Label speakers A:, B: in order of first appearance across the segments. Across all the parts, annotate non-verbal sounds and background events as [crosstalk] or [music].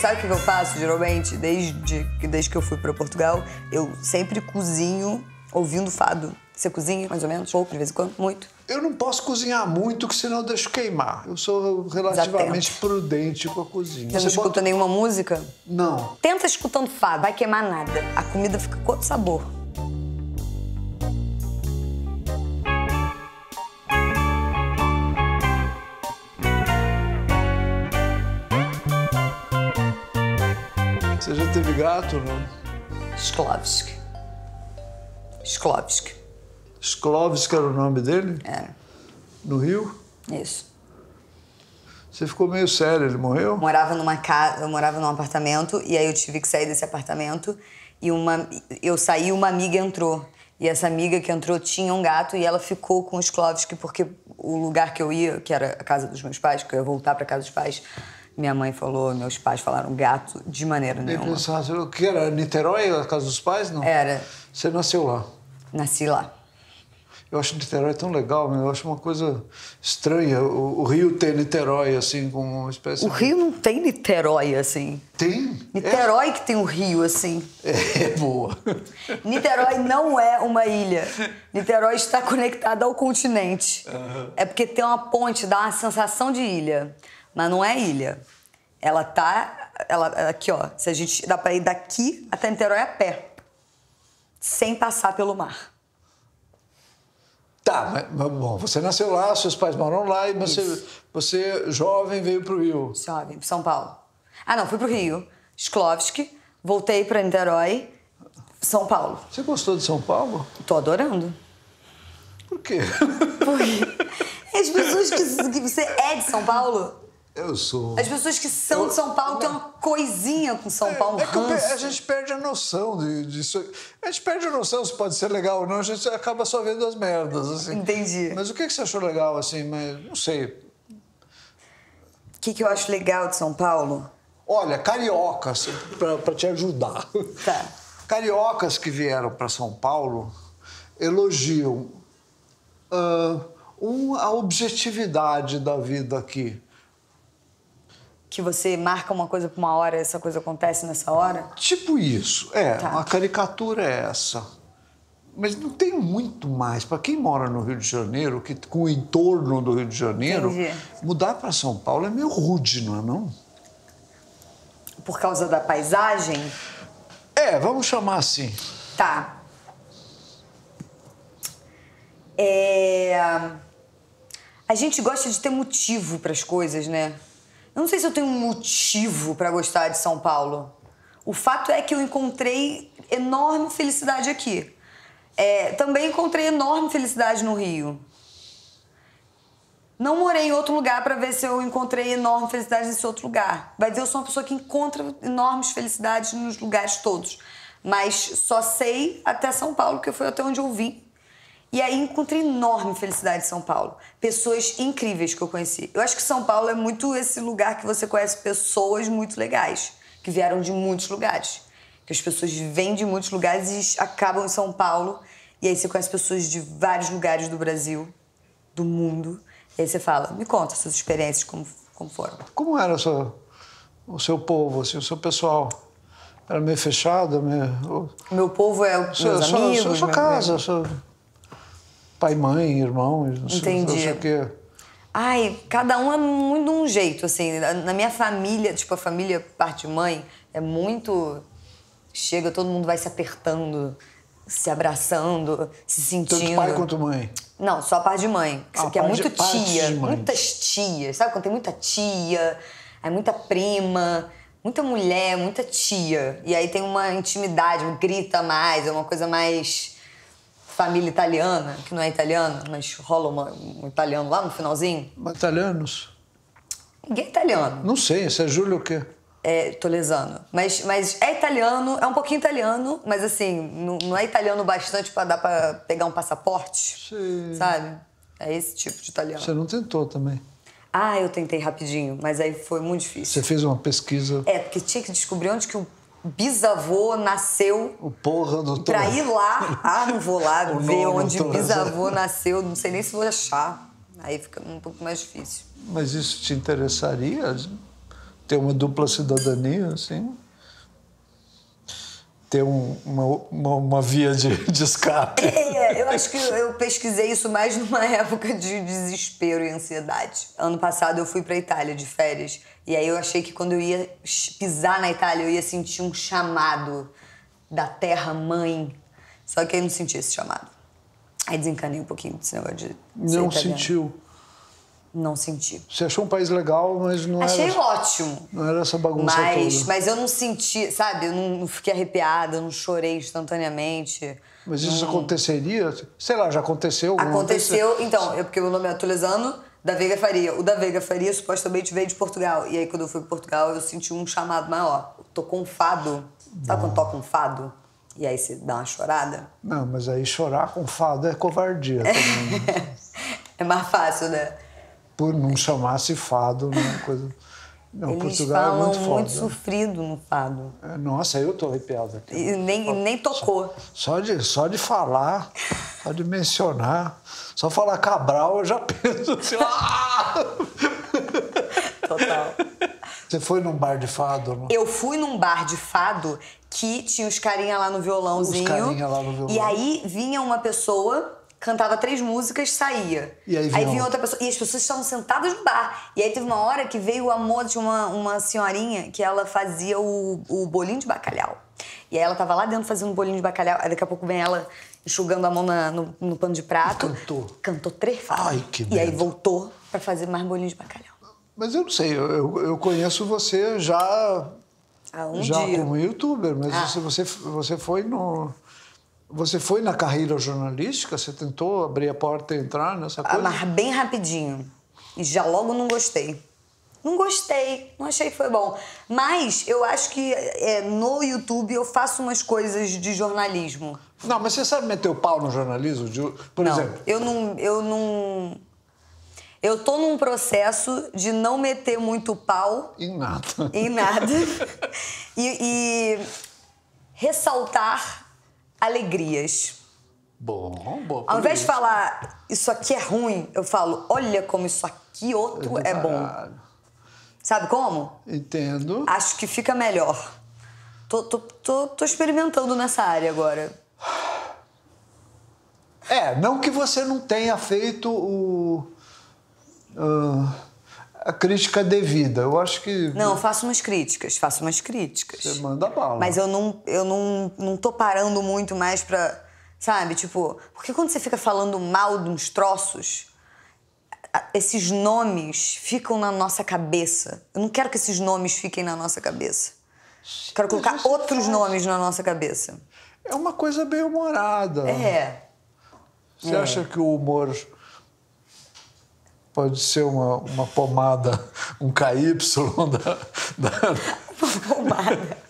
A: Sabe o que eu faço geralmente? Desde, desde que eu fui para Portugal, eu sempre cozinho ouvindo fado. Você cozinha mais ou menos? Pouco, de vez em quando? Muito? Eu não posso cozinhar muito, que senão eu deixo queimar. Eu sou relativamente
B: prudente com a cozinha. Você, Você não escuta
A: bota... nenhuma música? Não. Tenta escutando fado, vai queimar nada. A comida fica com outro sabor.
B: Gato, não? Sklovsk. Sklovsk. Sklovsk era o nome dele? Era. É. No Rio? Isso. Você ficou meio sério, ele morreu?
A: morava numa casa, eu morava num apartamento e aí eu tive que sair desse apartamento e uma eu saí, uma amiga entrou. E essa amiga que entrou tinha um gato e ela ficou com o Klovski porque o lugar que eu ia, que era a casa dos meus pais, que eu ia voltar para casa dos pais, minha mãe falou, meus pais falaram gato de maneira nenhuma. E assim, o que era? Niterói, a casa dos pais? Não. Era. Você nasceu lá? Nasci lá. Eu acho Niterói
B: tão legal, eu acho uma coisa estranha. O, o Rio tem Niterói, assim, como uma espécie. O
A: de... Rio não tem Niterói, assim. Tem? Niterói é. que tem o um Rio, assim. É, [laughs] é, boa. Niterói não é uma ilha. Niterói está conectada ao continente. Uhum. É porque tem uma ponte, dá uma sensação de ilha mas não é ilha. Ela tá. Ela, aqui, ó. Se a gente. Dá pra ir daqui até Niterói a pé. Sem passar pelo mar. Tá, mas,
B: mas bom, você nasceu lá, seus pais moram lá e você, você jovem, veio pro Rio.
A: Jovem, São Paulo. Ah, não, fui pro Rio. Sklovsk, voltei para Niterói, São Paulo. Você gostou de São Paulo? Tô adorando. Por quê? Porque as pessoas que, que você é de São Paulo eu sou. As pessoas que são eu, de São Paulo têm uma coisinha com São é, Paulo. É, é que a gente perde a noção
B: de, disso. A gente perde a noção se pode ser legal ou não, a gente acaba só vendo as merdas. Assim. Entendi. Mas o que, que você achou legal, assim? Mas não sei. O que, que eu acho legal de São Paulo? Olha, cariocas, para te ajudar. Tá. Cariocas que vieram para São Paulo elogiam uh, um, a objetividade da vida aqui
A: que você marca uma coisa para uma hora, essa coisa acontece nessa hora?
B: Tipo isso, é. Tá. A caricatura é essa. Mas não tem muito mais. Para quem mora no Rio de Janeiro, que, com o entorno do Rio de Janeiro, Entendi. mudar para São Paulo é meio rude, não é
A: não? Por causa da paisagem? É, vamos chamar assim. Tá. É... A gente gosta de ter motivo para as coisas, né? Eu não sei se eu tenho um motivo para gostar de São Paulo. O fato é que eu encontrei enorme felicidade aqui. É, também encontrei enorme felicidade no Rio. Não morei em outro lugar para ver se eu encontrei enorme felicidade nesse outro lugar. Vai que eu sou uma pessoa que encontra enormes felicidades nos lugares todos. Mas só sei até São Paulo, que foi até onde eu vim. E aí encontrei enorme felicidade em São Paulo. Pessoas incríveis que eu conheci. Eu acho que São Paulo é muito esse lugar que você conhece pessoas muito legais, que vieram de muitos lugares. Que as pessoas vêm de muitos lugares e acabam em São Paulo. E aí você conhece pessoas de vários lugares do Brasil, do mundo. E aí você fala, me conta suas experiências, como, como foram. Como era o
B: seu, o seu povo, assim, o seu pessoal? Era meio fechado? Meio...
A: Meu povo é os meus amigos? Sua, sua casa, meu...
B: sua pai, mãe, irmãos, não sei, sei o
A: quê. Ai, cada um é muito de um jeito, assim. Na minha família, tipo, a família parte mãe é muito... Chega, todo mundo vai se apertando, se abraçando, se sentindo... Tanto pai quanto mãe? Não, só a parte de mãe. Ah, que é muito tia, muitas tias. Sabe quando tem muita tia, aí é muita prima, muita mulher, muita tia. E aí tem uma intimidade, um grita mais, é uma coisa mais família italiana, que não é italiana, mas rola uma, um italiano lá no finalzinho. italianos? Ninguém é italiano. Não sei, isso é Júlio o quê? É tolesano. Mas, mas é italiano, é um pouquinho italiano, mas assim, não, não é italiano bastante para dar para pegar um passaporte. Sim. Sabe? É esse tipo de italiano. Você não tentou também. Ah, eu tentei rapidinho, mas aí foi muito difícil. Você
B: fez uma pesquisa.
A: É, porque tinha que descobrir onde que o bisavô nasceu. O porra, doutor. Pra ir lá. [laughs] Ah, não vou lá o ver nome, onde doutor. bisavô nasceu. Não sei nem se vou achar. Aí fica um pouco mais difícil.
B: Mas isso te interessaria? Ter uma dupla cidadania, assim? Ter um, uma, uma, uma, via de, de escape?
A: É, é, eu acho que eu pesquisei isso mais numa [laughs] época de desespero e ansiedade. Ano passado eu fui pra Itália de férias. E aí eu achei que quando eu ia pisar na Itália, eu ia sentir um chamado da terra mãe. Só que aí eu não senti esse chamado. Aí desencanei um pouquinho desse negócio de. Não italiano. sentiu
B: não senti. Você achou um país legal, mas não Achei era... Achei ótimo. Não era essa bagunça mas, toda. Mas
A: eu não senti, sabe? Eu não fiquei arrepiada, eu não chorei instantaneamente. Mas isso
B: aconteceria? Sei lá, já aconteceu? Aconteceu, aconteceu.
A: então, eu, é porque o nome é atualizando, da Veiga Faria. O da Veiga Faria supostamente veio de Portugal. E aí, quando eu fui para Portugal, eu senti um chamado maior. Tô um fado. Sabe tá quando toca um fado? E aí você dá uma chorada?
B: Não, mas aí chorar com fado é covardia. [laughs] também. Né?
A: é mais fácil, né?
B: por não chamasse fado, né? Coisa... Não, Eles Portugal é muito forte. muito
A: sofrido no
B: fado. É, nossa, eu tô arrepiado aqui. E nem, só, nem tocou. Só, de, só de falar, só de mencionar, só falar
A: Cabral, eu já [laughs] penso assim. Ah!
B: Total. Você foi num bar de fado? Não?
A: Eu fui num bar de fado que tinha os carinha lá no violãozinho. Os carinha lá no violão. E aí vinha uma pessoa cantava três músicas, saía. E aí, aí vinha outra pessoa. E as pessoas estavam sentadas no bar. E aí teve uma hora que veio o amor de uma, uma senhorinha que ela fazia o, o bolinho de bacalhau. E aí ela tava lá dentro fazendo um bolinho de bacalhau. Aí daqui a pouco vem ela enxugando a mão na, no, no, pano de prato. E cantou. Cantou três Ai, que E medo. aí voltou para fazer mais bolinho de bacalhau.
B: Mas eu não sei, eu, eu conheço você já. Há um já dia. como youtuber, mas ah. você, você foi no você foi na carreira jornalística? Você tentou abrir a porta e entrar
A: nessa ah, coisa? Mas bem rapidinho. E já logo não gostei. Não gostei, não achei que foi bom. Mas eu acho que é, no YouTube eu faço umas coisas de jornalismo. Não, mas você sabe meter o pau no jornalismo? De, por não, exemplo. Eu não. Eu não. Eu tô num processo de não meter muito pau. Em nada. Em nada. [laughs] e, e ressaltar alegrias. Bom, bom. Ao invés de falar isso aqui é ruim, eu falo, olha como isso aqui outro é, é bom. Sabe como? Entendo. Acho que fica melhor. Tô, tô, tô, tô experimentando nessa área agora. É, não que você não tenha feito
B: o. Uh, a crítica devida. Eu acho que. Não, eu
A: faço umas críticas, faço umas críticas. Você manda bala. Mas eu não, eu não, não tô parando muito mais pra. Sabe? Tipo, porque quando você fica falando mal de uns troços, esses nomes ficam na nossa cabeça. Eu não quero que esses nomes fiquem na nossa cabeça. quero colocar outros faz. nomes na nossa cabeça. É uma coisa bem
B: humorada.
A: É. Você é. acha
B: que o humor pode ser uma, uma pomada, um KY [laughs] da. da... pomada.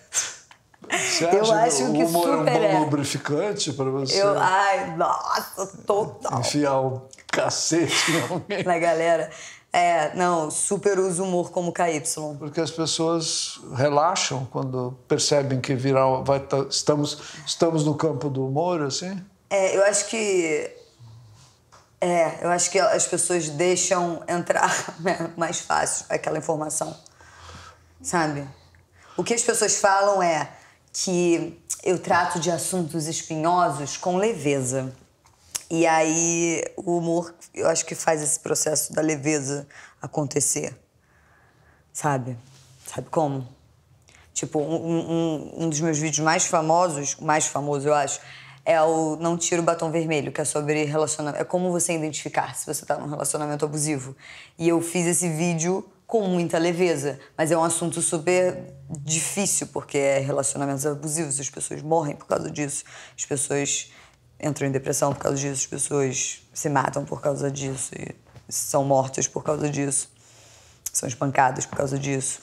B: Você acha eu acho que, que o humor super é um bom é. lubrificante para você? Eu,
A: ai, nossa, total.
B: Enfiar o
A: cacete Na né, galera. É, não, super uso humor como KY. Porque as pessoas
B: relaxam quando percebem que viral vai tá, estamos estamos no campo do humor, assim?
A: É, eu acho que é, eu acho que as pessoas deixam entrar [laughs] né, mais fácil aquela informação, sabe? O que as pessoas falam é que eu trato de assuntos espinhosos com leveza. E aí o humor, eu acho que faz esse processo da leveza acontecer, sabe? Sabe como? Tipo, um, um, um dos meus vídeos mais famosos, mais famoso eu acho, é o Não Tira o Batom Vermelho, que é sobre relacionamento. É como você identificar se você está num relacionamento abusivo. E eu fiz esse vídeo com muita leveza, mas é um assunto super difícil, porque é relacionamentos abusivos, as pessoas morrem por causa disso, as pessoas entram em depressão por causa disso, as pessoas se matam por causa disso, e são mortas por causa disso, são espancadas por causa disso.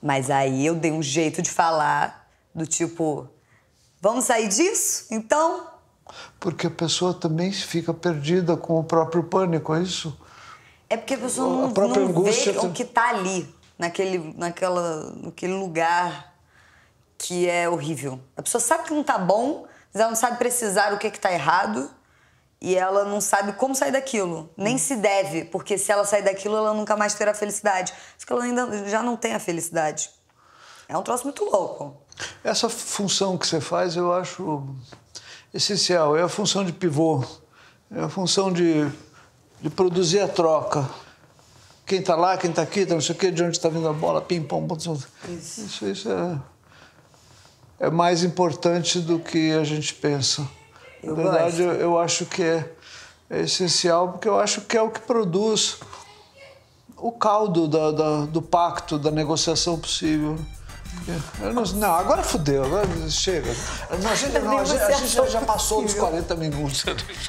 A: Mas aí eu dei um jeito de falar do tipo, Vamos sair disso, então? Porque a pessoa também fica
B: perdida com o próprio pânico, é isso?
A: É porque a pessoa não, a não vê tem... o que está ali, naquele, naquela, naquele lugar que é horrível. A pessoa sabe que não está bom, mas ela não sabe precisar o que é está errado e ela não sabe como sair daquilo. Nem hum. se deve, porque se ela sair daquilo, ela nunca mais terá felicidade. Porque ela ainda já não tem a felicidade. É um troço muito louco. Essa
B: função que você faz eu acho essencial. É a função de pivô, é a função de, de produzir a troca. Quem está lá, quem está aqui, tá não sei o quê, de onde está vindo a bola, pim-pom. Isso. isso, isso é, é mais importante do que a gente pensa.
A: Eu Na verdade, eu,
B: eu, acho que é, é, essencial, porque eu acho que é o que produz o caldo da, da, do pacto, da negociação possível não, agora fudeu, agora chega. não, a, gente, a gente já passou dos 40 minutos.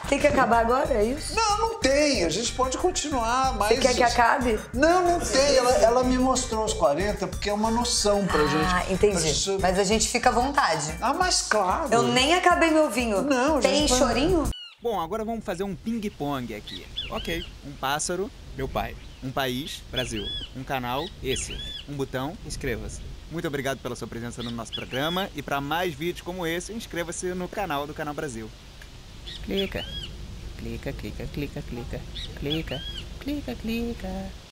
B: Tem que acabar agora, é isso? Não, não tem. A gente pode continuar, mas. Você quer que acabe? Não, não tem. Ela, ela me mostrou os 40 porque é uma noção pra ah, gente. Ah, entendi. Gente... Mas a gente fica à
A: vontade. Ah, mas claro. Eu nem acabei meu vinho. Não, Tem gente... chorinho? Bom, agora vamos
B: fazer um ping-pong aqui. Ok, um pássaro, meu pai. Um país, Brasil. Um canal, esse. Um botão, inscreva-se. Muito obrigado pela sua presença no nosso programa e para mais vídeos como esse, inscreva-se no canal do Canal Brasil. Clica, clica, clica, clica, clica, clica,
A: clica, clica.